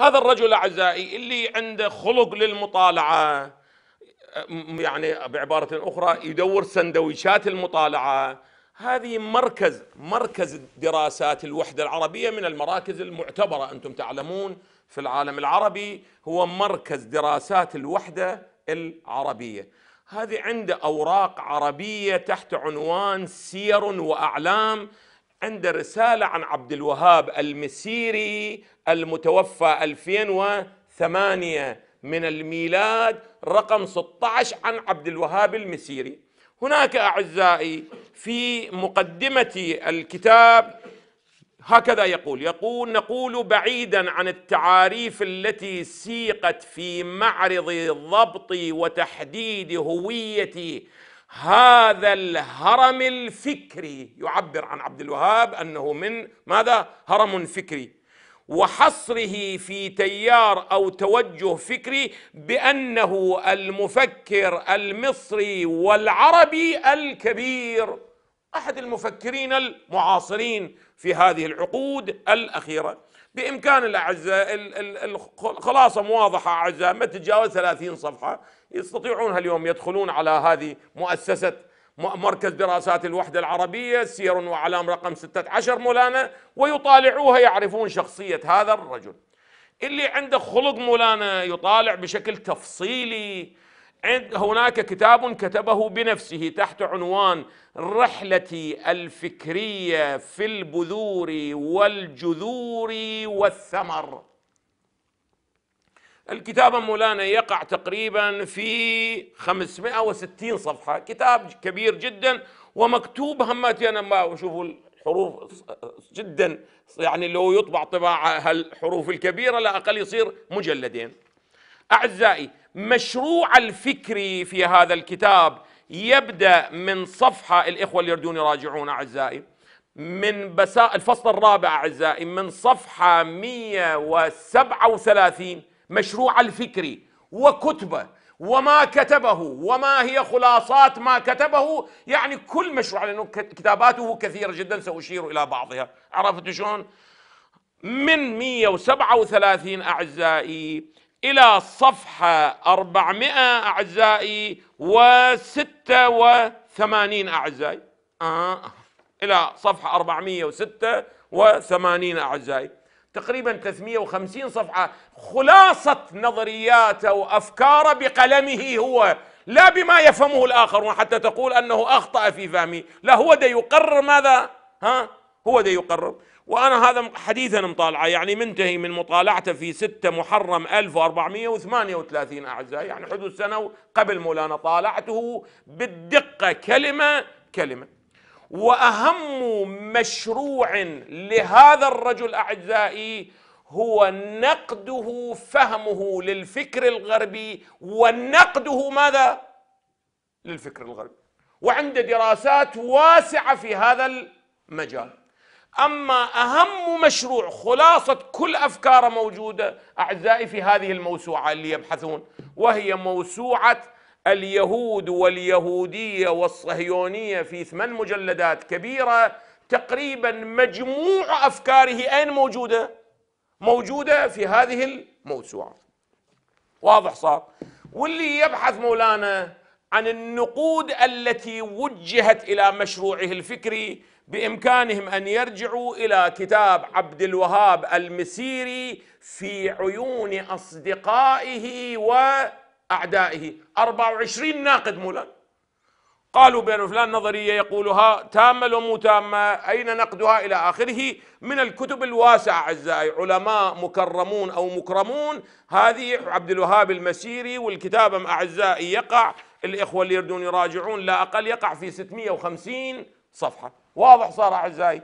هذا الرجل اعزائي اللي عنده خلق للمطالعه يعني بعباره اخرى يدور سندويشات المطالعه هذه مركز مركز دراسات الوحده العربيه من المراكز المعتبره انتم تعلمون في العالم العربي هو مركز دراسات الوحده العربيه هذه عنده اوراق عربيه تحت عنوان سير واعلام عند رسالة عن عبد الوهاب المسيري المتوفى 2008 من الميلاد رقم 16 عن عبد الوهاب المسيري هناك أعزائي في مقدمة الكتاب هكذا يقول يقول نقول بعيدا عن التعاريف التي سيقت في معرض ضبط وتحديد هويه هذا الهرم الفكري يعبر عن عبد الوهاب انه من ماذا هرم فكري وحصره في تيار او توجه فكري بانه المفكر المصري والعربي الكبير احد المفكرين المعاصرين في هذه العقود الاخيره بامكان الاعزاء الخلاصه واضحه اعزاء ما تتجاوز 30 صفحه يستطيعون اليوم يدخلون على هذه مؤسسه مركز دراسات الوحدة العربية سير وأعلام رقم 16 مولانا ويطالعوها يعرفون شخصية هذا الرجل اللي عنده خلق مولانا يطالع بشكل تفصيلي عند هناك كتاب كتبه بنفسه تحت عنوان رحلتي الفكريه في البذور والجذور والثمر الكتاب مولانا يقع تقريبا في 560 صفحه كتاب كبير جدا ومكتوب هماتي انا ما أشوف الحروف جدا يعني لو يطبع طباعه هالحروف الكبيره لا اقل يصير مجلدين أعزائي مشروع الفكري في هذا الكتاب يبدأ من صفحة الإخوة اللي يردون يراجعون أعزائي من بساء الفصل الرابع أعزائي من صفحة 137 مشروع الفكري وكتبه وما كتبه وما هي خلاصات ما كتبه يعني كل مشروع لأنه كتاباته كثيرة جدا سأشير إلى بعضها عرفت شلون؟ من 137 أعزائي إلى صفحة 400 أعزائي و86 أعزائي آه. إلى صفحة 486 أعزائي تقريبا 350 صفحة خلاصة نظرياته وأفكاره بقلمه هو لا بما يفهمه الآخرون حتى تقول أنه أخطأ في فهمه لا هو دا يقرر ماذا ها هو ده يقرر وأنا هذا حديثا مطالعة يعني منتهي من مطالعته في 6 محرم 1438 أعزائي يعني حدود سنة قبل مولانا طالعته بالدقة كلمة كلمة وأهم مشروع لهذا الرجل أعزائي هو نقده فهمه للفكر الغربي ونقده ماذا؟ للفكر الغربي وعنده دراسات واسعة في هذا المجال أما أهم مشروع خلاصة كل أفكاره موجودة أعزائي في هذه الموسوعة اللي يبحثون وهي موسوعة اليهود واليهودية والصهيونية في ثمان مجلدات كبيرة تقريبا مجموع أفكاره أين موجودة؟ موجودة في هذه الموسوعة واضح صار واللي يبحث مولانا عن النقود التي وجهت إلى مشروعه الفكري بامكانهم ان يرجعوا الى كتاب عبد الوهاب المسيري في عيون اصدقائه واعدائه 24 ناقد مولا قالوا بأن فلان نظرية يقولها تامة ومو تامة أين نقدها إلى آخره من الكتب الواسعة أعزائي علماء مكرمون أو مكرمون هذه عبد الوهاب المسيري والكتاب أعزائي يقع الإخوة اللي يردون يراجعون لا أقل يقع في 650 صفحة واضح صار اعزائي